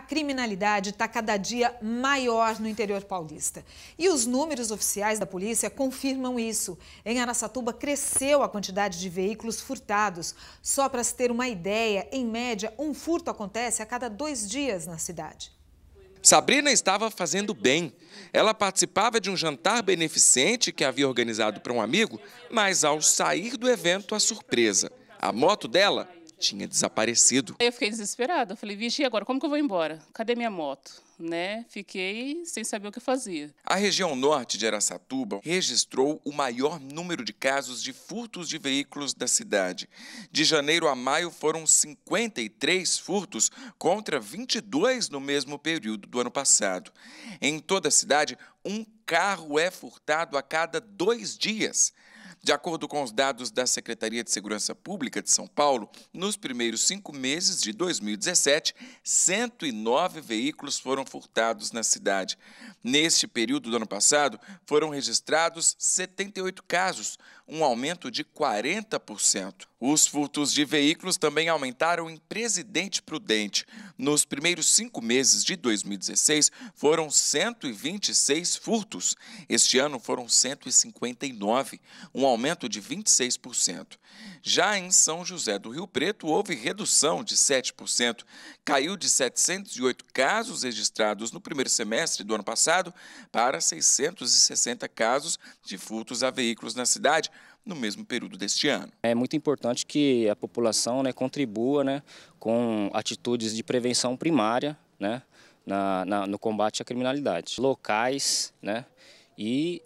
a criminalidade está cada dia maior no interior paulista. E os números oficiais da polícia confirmam isso. Em Araçatuba cresceu a quantidade de veículos furtados. Só para se ter uma ideia, em média, um furto acontece a cada dois dias na cidade. Sabrina estava fazendo bem. Ela participava de um jantar beneficente que havia organizado para um amigo, mas ao sair do evento, a surpresa. A moto dela tinha desaparecido. Eu fiquei desesperada. Eu falei, vixe, agora como que eu vou embora? Cadê minha moto? Né? Fiquei sem saber o que fazia. A região norte de Aracatuba registrou o maior número de casos de furtos de veículos da cidade. De janeiro a maio foram 53 furtos contra 22 no mesmo período do ano passado. Em toda a cidade, um carro é furtado a cada dois dias. De acordo com os dados da Secretaria de Segurança Pública de São Paulo, nos primeiros cinco meses de 2017, 109 veículos foram furtados na cidade. Neste período do ano passado, foram registrados 78 casos, um aumento de 40%. Os furtos de veículos também aumentaram em Presidente Prudente. Nos primeiros cinco meses de 2016, foram 126 furtos. Este ano foram 159, um aumento de 26%. Já em São José do Rio Preto, houve redução de 7%. Caiu de 708 casos registrados no primeiro semestre do ano passado para 660 casos de furtos a veículos na cidade, no mesmo período deste ano. É muito importante que a população né, contribua né, com atitudes de prevenção primária né, na, na, no combate à criminalidade, locais né, e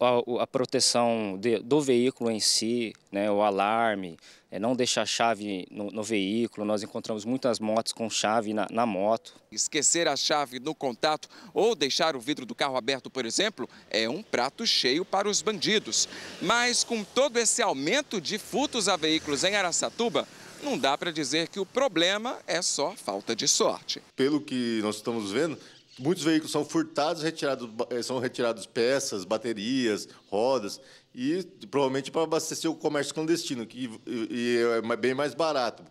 a, a proteção de, do veículo em si, né, o alarme, é, não deixar chave no, no, veículo. Nós encontramos muitas motos com chave na, na moto. Esquecer a chave no contato ou deixar o vidro do carro aberto, por exemplo, é um prato cheio para os bandidos. Mas com todo esse aumento de furtos a veículos em Araçatuba, não dá para dizer que o problema é só falta de sorte. Pelo que nós estamos vendo, muitos veículos são furtados, retirados, eh, são retirados peças, baterias, rodas, e provavelmente para abastecer o comércio clandestino, que e é bem mais barato.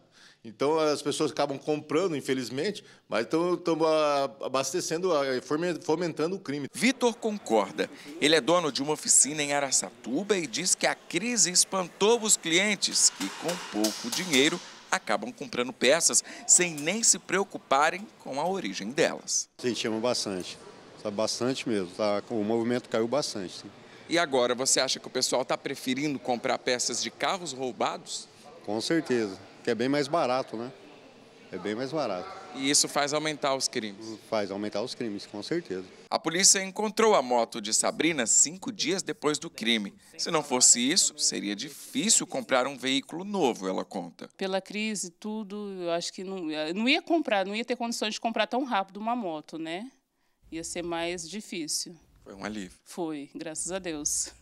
Então as pessoas acabam comprando, infelizmente, mas estão abastecendo, fomentando o crime. Vitor concorda. Ele é dono de uma oficina em Araçatuba e diz que a crise espantou os clientes que, com pouco dinheiro, acabam comprando peças sem nem se preocuparem com a origem delas. Sentimos bastante, tá bastante mesmo, tá, o movimento caiu bastante. Sim. E agora, você acha que o pessoal está preferindo comprar peças de carros roubados? Com certeza, que é bem mais barato, né? É bem mais barato. E isso faz aumentar os crimes? Faz aumentar os crimes, com certeza. A polícia encontrou a moto de Sabrina cinco dias depois do crime. Se não fosse isso, seria difícil comprar um veículo novo, ela conta. Pela crise, tudo, eu acho que não, eh, não ia comprar, não ia ter condições de comprar tão rápido uma moto, né? Ia ser mais difícil. Foi um alívio. Foi, graças a Deus.